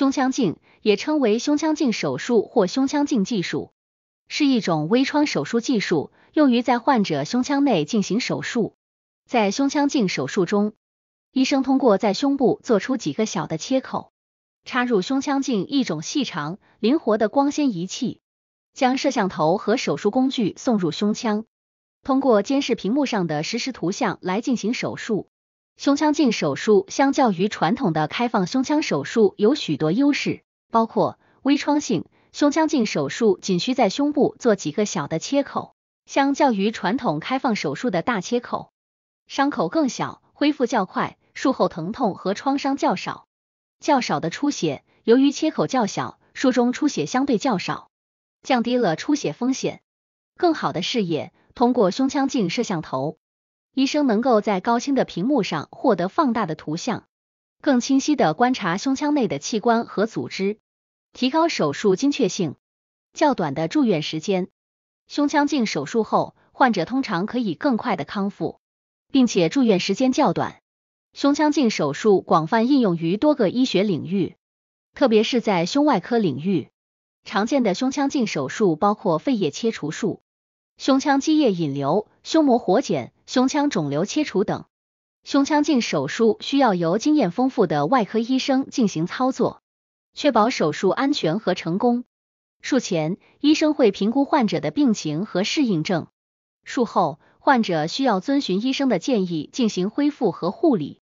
胸腔镜也称为胸腔镜手术或胸腔镜技术，是一种微创手术技术，用于在患者胸腔内进行手术。在胸腔镜手术中，医生通过在胸部做出几个小的切口，插入胸腔镜一种细长、灵活的光纤仪器，将摄像头和手术工具送入胸腔，通过监视屏幕上的实时图像来进行手术。胸腔镜手术相较于传统的开放胸腔手术有许多优势，包括微创性。胸腔镜手术仅需在胸部做几个小的切口，相较于传统开放手术的大切口，伤口更小，恢复较快，术后疼痛和创伤较少，较少的出血。由于切口较小，术中出血相对较少，降低了出血风险。更好的视野，通过胸腔镜摄像头。医生能够在高清的屏幕上获得放大的图像，更清晰的观察胸腔内的器官和组织，提高手术精确性。较短的住院时间，胸腔镜手术后，患者通常可以更快的康复，并且住院时间较短。胸腔镜手术广泛应用于多个医学领域，特别是在胸外科领域。常见的胸腔镜手术包括肺叶切除术。胸腔积液引流、胸膜活检、胸腔肿瘤切除等胸腔镜手术需要由经验丰富的外科医生进行操作，确保手术安全和成功。术前，医生会评估患者的病情和适应症。术后，患者需要遵循医生的建议进行恢复和护理。